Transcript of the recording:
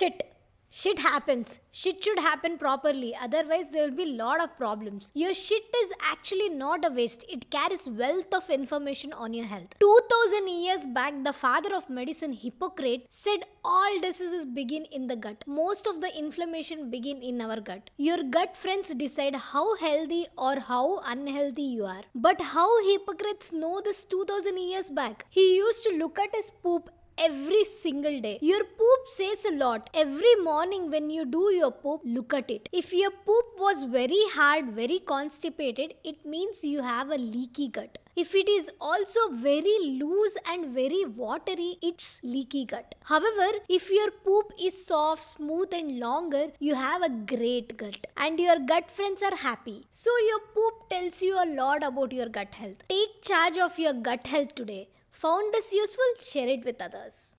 shit shit happens shit should happen properly otherwise there will be lot of problems your shit is actually not a waste it carries wealth of information on your health 2000 years back the father of medicine hippocrates said all diseases begin in the gut most of the inflammation begin in our gut your gut friends decide how healthy or how unhealthy you are but how hippocrates know this 2000 years back he used to look at his poop every single day. Your poop says a lot. Every morning when you do your poop, look at it. If your poop was very hard, very constipated, it means you have a leaky gut. If it is also very loose and very watery, it's leaky gut. However, if your poop is soft, smooth, and longer, you have a great gut, and your gut friends are happy. So, your poop tells you a lot about your gut health. Take charge of your gut health today. Found this useful? Share it with others.